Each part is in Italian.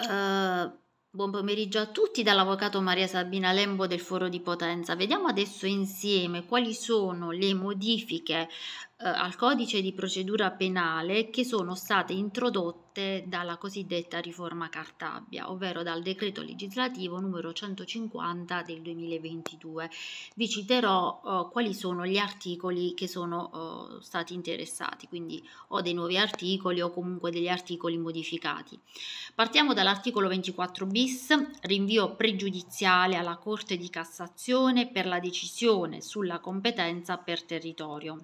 Uh, buon pomeriggio a tutti dall'avvocato Maria Sabina Lembo del Foro di Potenza. Vediamo adesso insieme quali sono le modifiche eh, al codice di procedura penale che sono state introdotte dalla cosiddetta riforma Cartabia, ovvero dal decreto legislativo numero 150 del 2022. Vi citerò eh, quali sono gli articoli che sono eh, stati interessati, quindi o dei nuovi articoli o comunque degli articoli modificati. Partiamo dall'articolo 24 bis, rinvio pregiudiziale alla Corte di Cassazione per la decisione sulla competenza per territorio.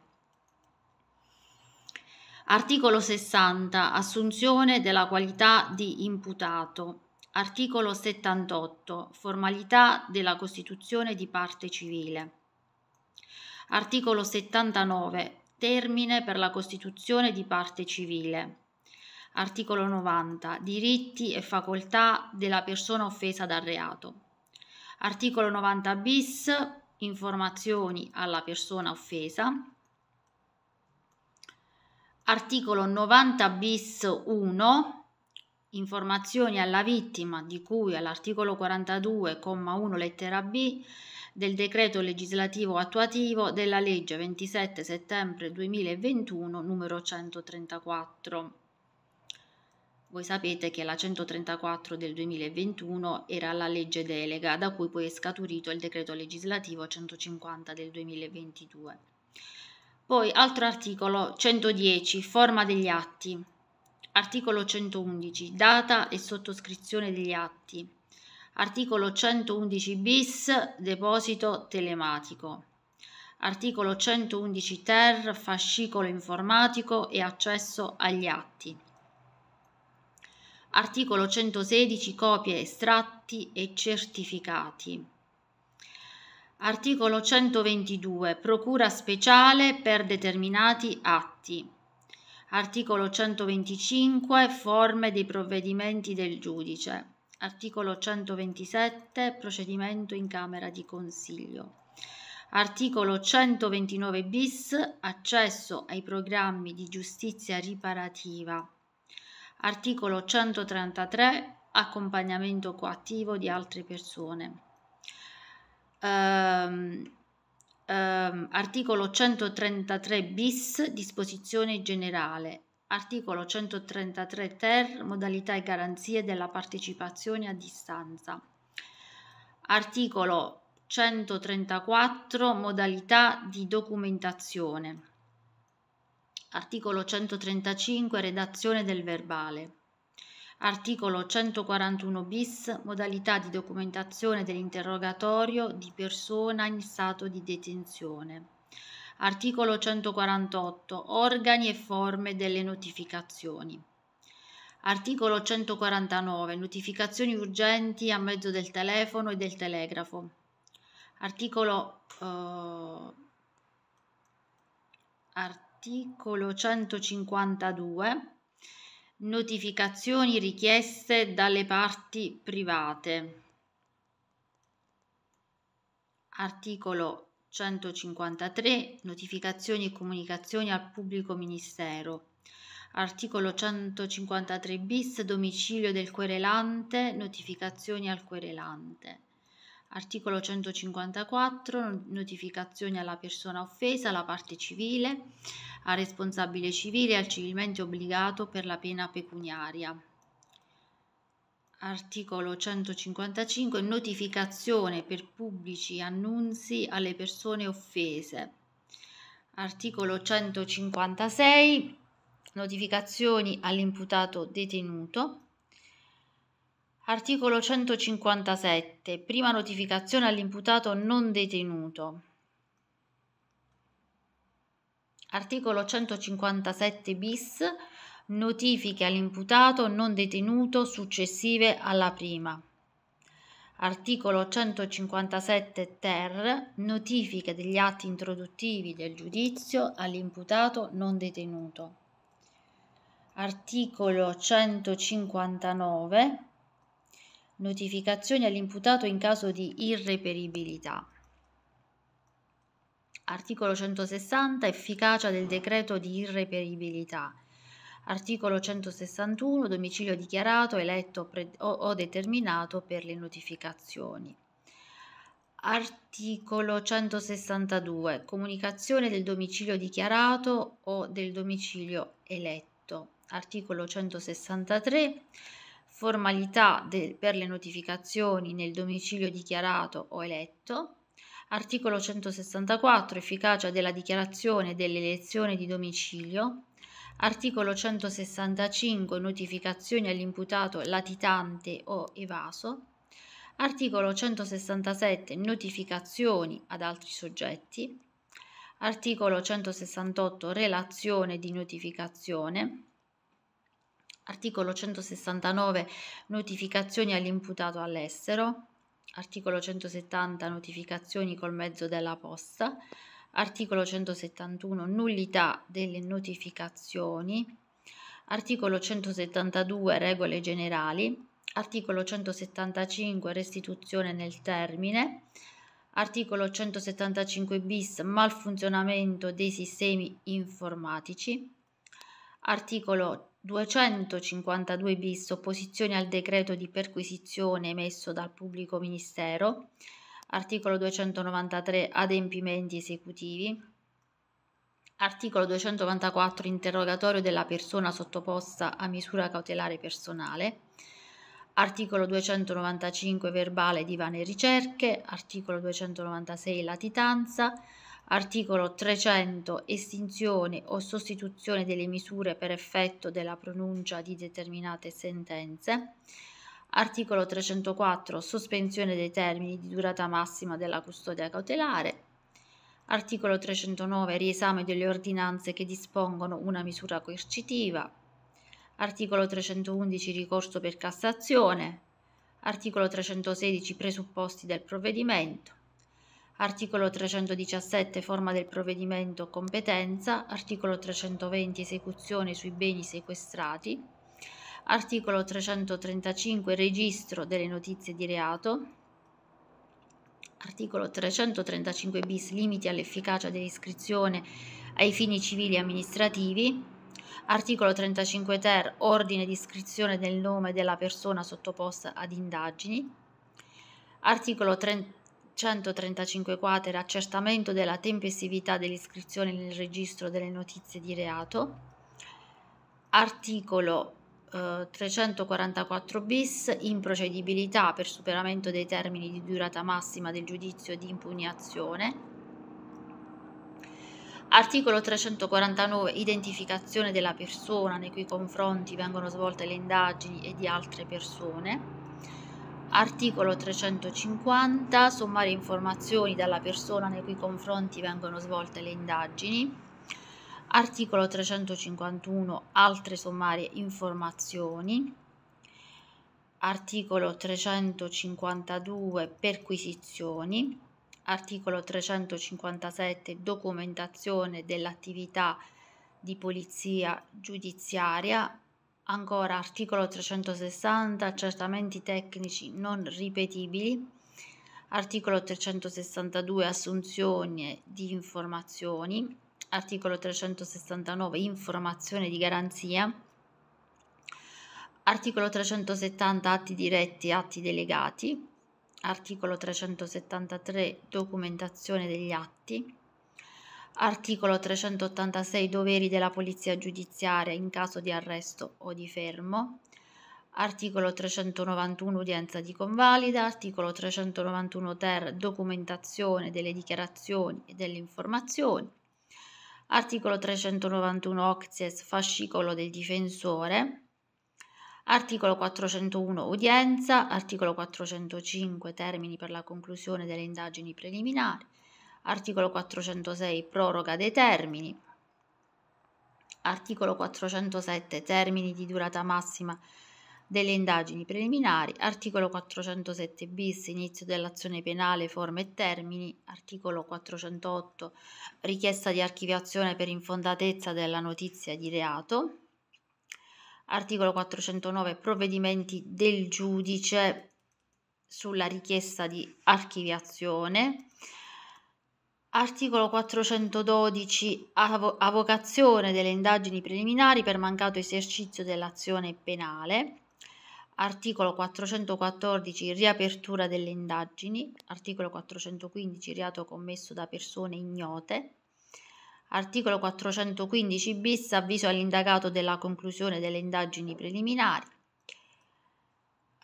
Articolo 60. Assunzione della qualità di imputato. Articolo 78. Formalità della Costituzione di parte civile. Articolo 79. Termine per la Costituzione di parte civile. Articolo 90. Diritti e facoltà della persona offesa dal reato. Articolo 90 bis. Informazioni alla persona offesa. Articolo 90 bis 1 informazioni alla vittima di cui all'articolo 42,1 lettera B del decreto legislativo attuativo della legge 27 settembre 2021 numero 134. Voi sapete che la 134 del 2021 era la legge delega da cui poi è scaturito il decreto legislativo 150 del 2022. Poi altro articolo 110, forma degli atti. Articolo 111, data e sottoscrizione degli atti. Articolo 111 bis, deposito telematico. Articolo 111 ter, fascicolo informatico e accesso agli atti. Articolo 116, copie, estratti e certificati. Articolo 122. Procura speciale per determinati atti. Articolo 125. Forme dei provvedimenti del giudice. Articolo 127. Procedimento in Camera di Consiglio. Articolo 129 bis. Accesso ai programmi di giustizia riparativa. Articolo 133. Accompagnamento coattivo di altre persone ehm, ehm, articolo 133 bis, disposizione generale, articolo 133 ter, modalità e garanzie della partecipazione a distanza, articolo 134 modalità di documentazione. Articolo 135 redazione del verbale. Articolo 141 bis modalità di documentazione dell'interrogatorio di persona in stato di detenzione. Articolo 148 organi e forme delle notificazioni. Articolo 149 notificazioni urgenti a mezzo del telefono e del telegrafo. Articolo, eh, articolo 152 notificazioni richieste dalle parti private. Articolo 153 Notificazioni e comunicazioni al pubblico ministero. Articolo 153 bis Domicilio del querelante, notificazioni al querelante. Articolo 154, notificazioni alla persona offesa, alla parte civile, al responsabile civile, al civilmente obbligato per la pena pecuniaria. Articolo 155, notificazione per pubblici annunzi alle persone offese. Articolo 156, notificazioni all'imputato detenuto. Articolo 157. Prima notificazione all'imputato non detenuto. Articolo 157 bis. Notifiche all'imputato non detenuto successive alla prima. Articolo 157 ter. Notifiche degli atti introduttivi del giudizio all'imputato non detenuto. Articolo 159 notificazioni all'imputato in caso di irreperibilità. Articolo 160. Efficacia del decreto di irreperibilità. Articolo 161. Domicilio dichiarato, eletto o determinato per le notificazioni. Articolo 162. Comunicazione del domicilio dichiarato o del domicilio eletto. Articolo 163 formalità del, per le notificazioni nel domicilio dichiarato o eletto, articolo 164 efficacia della dichiarazione dell'elezione di domicilio, articolo 165 notificazioni all'imputato latitante o evaso, articolo 167 notificazioni ad altri soggetti, articolo 168 relazione di notificazione, Articolo 169 notificazioni all'imputato all'estero. Articolo 170 notificazioni col mezzo della posta. Articolo 171 nullità delle notificazioni. Articolo 172 regole generali. Articolo 175 restituzione nel termine. Articolo 175 bis malfunzionamento dei sistemi informatici. Articolo 252 bis opposizione al decreto di perquisizione emesso dal pubblico ministero, articolo 293 adempimenti esecutivi, articolo 294 interrogatorio della persona sottoposta a misura cautelare personale, articolo 295 verbale di vane ricerche, articolo 296 latitanza, Articolo 300. Estinzione o sostituzione delle misure per effetto della pronuncia di determinate sentenze. Articolo 304. Sospensione dei termini di durata massima della custodia cautelare. Articolo 309. Riesame delle ordinanze che dispongono una misura coercitiva. Articolo 311. Ricorso per Cassazione. Articolo 316. Presupposti del provvedimento articolo 317 forma del provvedimento competenza, articolo 320 esecuzione sui beni sequestrati, articolo 335 registro delle notizie di reato, articolo 335 bis limiti all'efficacia dell'iscrizione ai fini civili e amministrativi, Articolo 35 ter ordine di iscrizione del nome della persona sottoposta ad indagini. Articolo 30 135 quater accertamento della tempestività dell'iscrizione nel registro delle notizie di reato, articolo eh, 344 bis improcedibilità per superamento dei termini di durata massima del giudizio di impugnazione, Articolo 349 identificazione della persona nei cui confronti vengono svolte le indagini e di altre persone. Articolo 350. Sommare informazioni dalla persona nei cui confronti vengono svolte le indagini. Articolo 351. Altre sommarie informazioni. Articolo 352. Perquisizioni. Articolo 357. Documentazione dell'attività di polizia giudiziaria Ancora articolo 360 accertamenti tecnici non ripetibili. Articolo 362 assunzione di informazioni. Articolo 369 informazione di garanzia. Articolo 370 atti diretti e atti delegati. Articolo 373 documentazione degli atti Articolo 386 doveri della polizia giudiziaria in caso di arresto o di fermo. Articolo 391 udienza di convalida. Articolo 391 ter documentazione delle dichiarazioni e delle informazioni. Articolo 391 oxies fascicolo del difensore. Articolo 401 udienza, articolo 405 termini per la conclusione delle indagini preliminari, Articolo 406 proroga dei termini. Articolo 407 termini di durata massima delle indagini preliminari, articolo 407 bis, inizio dell'azione penale, forme e termini, articolo 408 richiesta di archiviazione per infondatezza della notizia di reato, articolo 409 provvedimenti del giudice sulla richiesta di archiviazione, Articolo 412. Avocazione delle indagini preliminari per mancato esercizio dell'azione penale. Articolo 414. Riapertura delle indagini. Articolo 415. Reato commesso da persone ignote. Articolo 415 bis. Avviso all'indagato della conclusione delle indagini preliminari.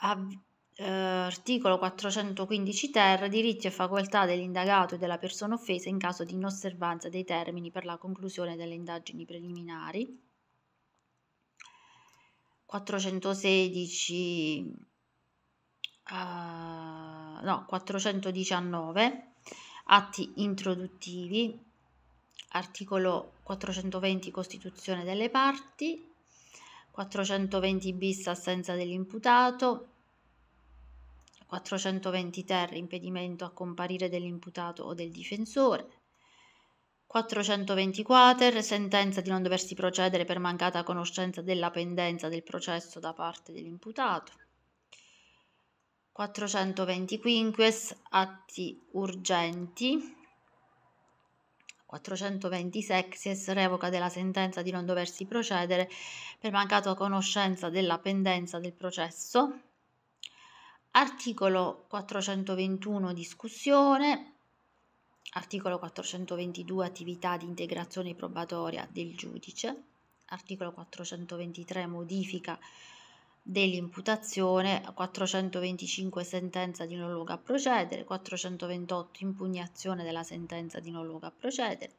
Av- eh, articolo 415 ter, diritti e facoltà dell'indagato e della persona offesa in caso di inosservanza dei termini per la conclusione delle indagini preliminari. 416 uh, eh, no 419 atti introduttivi articolo 420 costituzione delle parti 420 bis assenza dell'imputato 420 ter impedimento a comparire dell'imputato o del difensore, 420 quater sentenza di non doversi procedere per mancata conoscenza della pendenza del processo da parte dell'imputato, 420 quinques atti urgenti, 420 sexies revoca della sentenza di non doversi procedere per mancata conoscenza della pendenza del processo, Articolo 421 discussione. Articolo 422 attività di integrazione probatoria del giudice. Articolo 423 modifica dell'imputazione, 425 sentenza di non luogo a procedere, 428 impugnazione della sentenza di non luogo a procedere,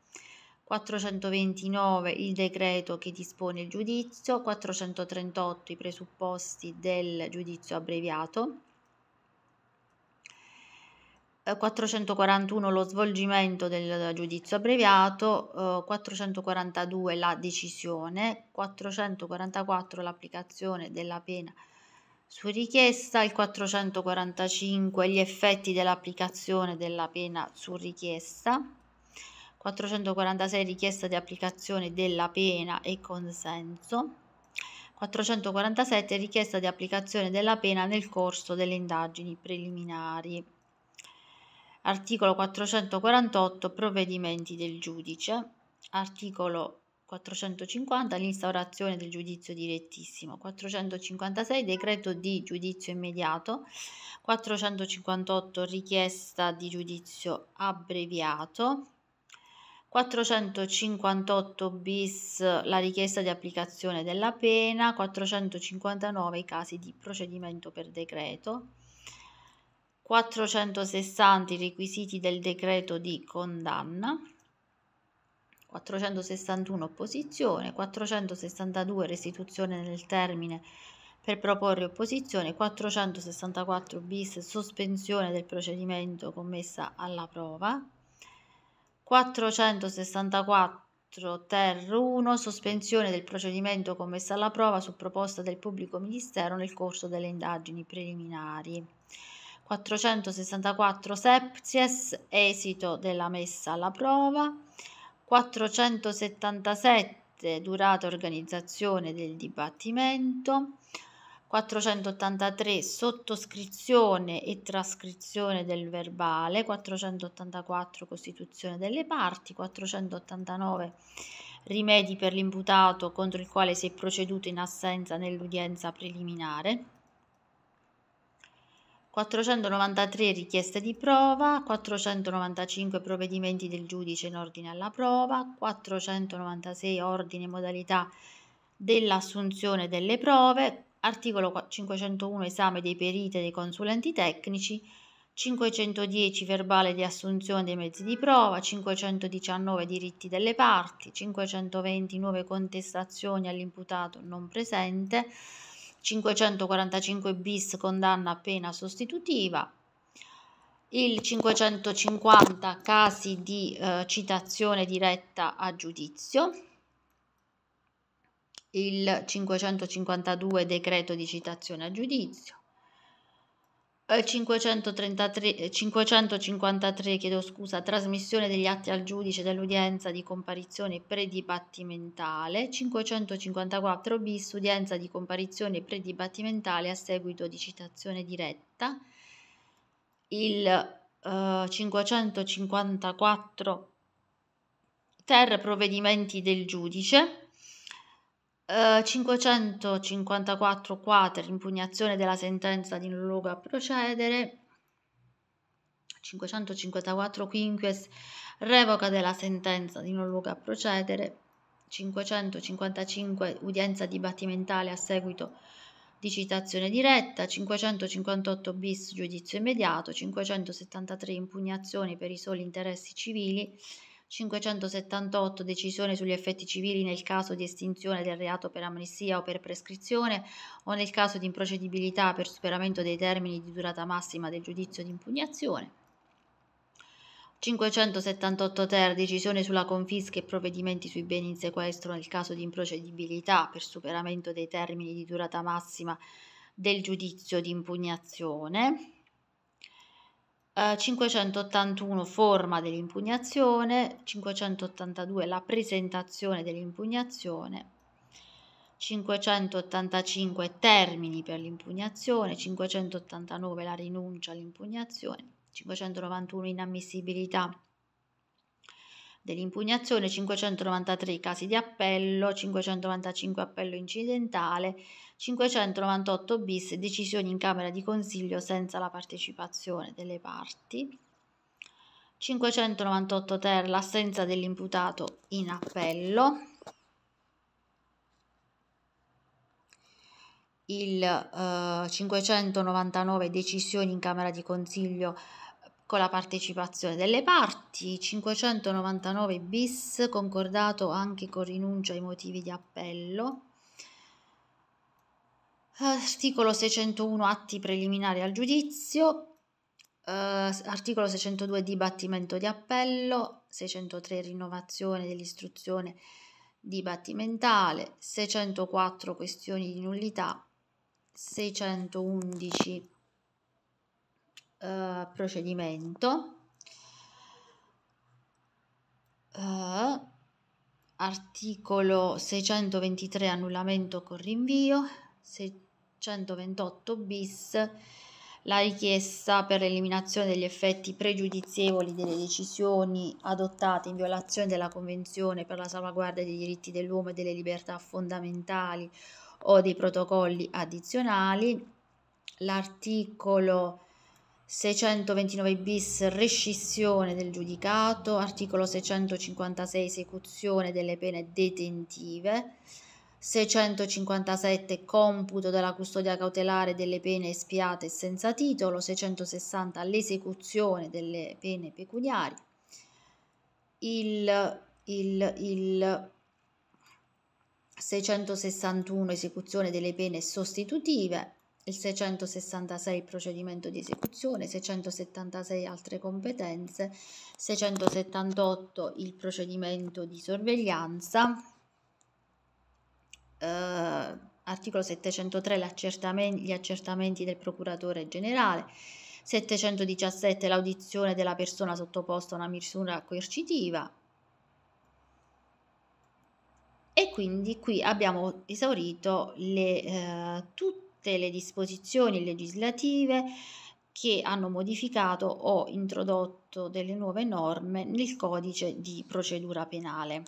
429 il decreto che dispone il giudizio, 438 i presupposti del giudizio abbreviato, 441 eh, lo svolgimento del giudizio abbreviato, 442 eh, la decisione, 444 l'applicazione della pena su richiesta, il 445 gli effetti dell'applicazione della pena su richiesta, 446 richiesta di applicazione della pena e consenso, 447 richiesta di applicazione della pena nel corso delle indagini preliminari articolo 448 provvedimenti del giudice, articolo 450 l'instaurazione del giudizio direttissimo, 456 decreto di giudizio immediato, 458 richiesta di giudizio abbreviato, 458 bis la richiesta di applicazione della pena, 459 i casi di procedimento per decreto, 460 i requisiti del decreto di condanna, 461 opposizione, 462 restituzione nel termine per proporre opposizione, 464 bis sospensione del procedimento commessa alla prova, 464 ter 1 sospensione del procedimento commessa alla prova su proposta del pubblico ministero nel corso delle indagini preliminari. 464 septies, esito della messa alla prova, 477 durata organizzazione del dibattimento, 483 sottoscrizione e trascrizione del verbale, 484 costituzione delle parti, 489 rimedi per l'imputato contro il quale si è proceduto in assenza nell'udienza preliminare, 493 richieste di prova, 495 provvedimenti del giudice in ordine alla prova, 496 ordine e modalità dell'assunzione delle prove, articolo 501 esame dei periti e dei consulenti tecnici, 510 verbale di assunzione dei mezzi di prova, 519 diritti delle parti, 520 nuove contestazioni all'imputato non presente, 545 bis condanna a pena sostitutiva, il 550 casi di eh, citazione diretta a giudizio, il 552 decreto di citazione a giudizio, 533, 553, eh, chiedo scusa, trasmissione degli atti al giudice dell'udienza di comparizione predibattimentale, 554 bis, udienza di comparizione predibattimentale a seguito di citazione diretta, il uh, eh, 554 ter provvedimenti del giudice, 554 eh, quater, impugnazione della sentenza di non luogo a procedere, 554 quinquies revoca della sentenza di non luogo a procedere, 555 udienza dibattimentale a seguito di citazione diretta, 558 bis giudizio immediato, 573 impugnazioni per i soli interessi civili, 578 decisione sugli effetti civili nel caso di estinzione del reato per amnistia o per prescrizione o nel caso di improcedibilità per superamento dei termini di durata massima del giudizio di impugnazione. 578 ter decisione sulla confisca e provvedimenti sui beni in sequestro nel caso di improcedibilità per superamento dei termini di durata massima del giudizio di impugnazione. 581 eh, forma dell'impugnazione, 582 la presentazione dell'impugnazione, 585 termini per l'impugnazione, 589 la rinuncia all'impugnazione, 591 inammissibilità dell'impugnazione, 593 casi di appello, 595 appello incidentale, 598 bis decisioni in Camera di Consiglio senza la partecipazione delle parti. 598 ter l'assenza dell'imputato in appello. Il eh, 599 decisioni in Camera di Consiglio con la partecipazione delle parti, 599 bis concordato anche con rinuncia ai motivi di appello, articolo 601 atti preliminari al giudizio, eh, articolo 602 dibattimento di appello, 603 rinnovazione dell'istruzione dibattimentale, 604 questioni di nullità, 611 eh, procedimento. Eh, articolo 623 annullamento con rinvio, se, 128 bis la richiesta per l'eliminazione degli effetti pregiudizievoli delle decisioni adottate in violazione della Convenzione per la salvaguardia dei diritti dell'uomo e delle libertà fondamentali o dei protocolli addizionali, l'articolo 629 bis rescissione del giudicato, articolo 656 esecuzione delle pene detentive, 657 computo della custodia cautelare delle pene espiate e senza titolo, 660 l'esecuzione delle pene pecuniarie, il, il, il 661 esecuzione delle pene sostitutive, il 666 procedimento di esecuzione, 676 altre competenze, 678 il procedimento di sorveglianza, eh, articolo 703 gli accertamenti del procuratore generale, 717 l'audizione della persona sottoposta a una misura coercitiva, e quindi qui abbiamo esaurito le, eh, tutte le disposizioni legislative che hanno modificato o introdotto delle nuove norme nel codice di procedura penale.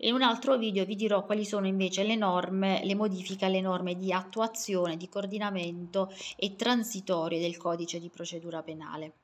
In un altro video vi dirò quali sono invece le norme, le modifiche alle norme di attuazione, di coordinamento e transitorie del codice di procedura penale.